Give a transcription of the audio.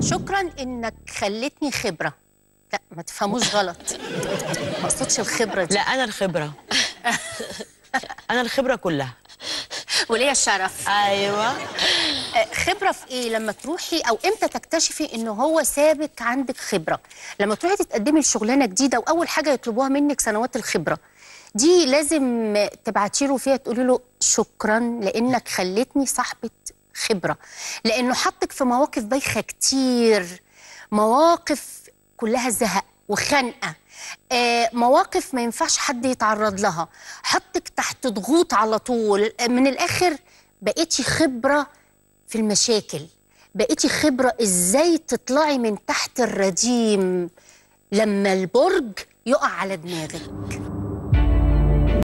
شكرا انك خلتني خبره لا ما تفهموش غلط ما اقصدش الخبره دي لا انا الخبره انا الخبره كلها وليا الشرف ايوه أه، خبره في ايه لما تروحي او امتى تكتشفي ان هو سابك عندك خبره لما تروحي تتقدمي لشغلانه جديده واول حاجه يطلبوها منك سنوات الخبره دي لازم تبعتي له فيها تقولي له شكرا لانك خليتني صاحبه خبره لانه حطك في مواقف بايخه كتير مواقف كلها زهق وخنقه آه، مواقف ما ينفعش حد يتعرض لها حطك تحت ضغوط على طول آه، من الاخر بقيتي خبره في المشاكل بقيتي خبره ازاي تطلعي من تحت الرديم لما البرج يقع على دماغك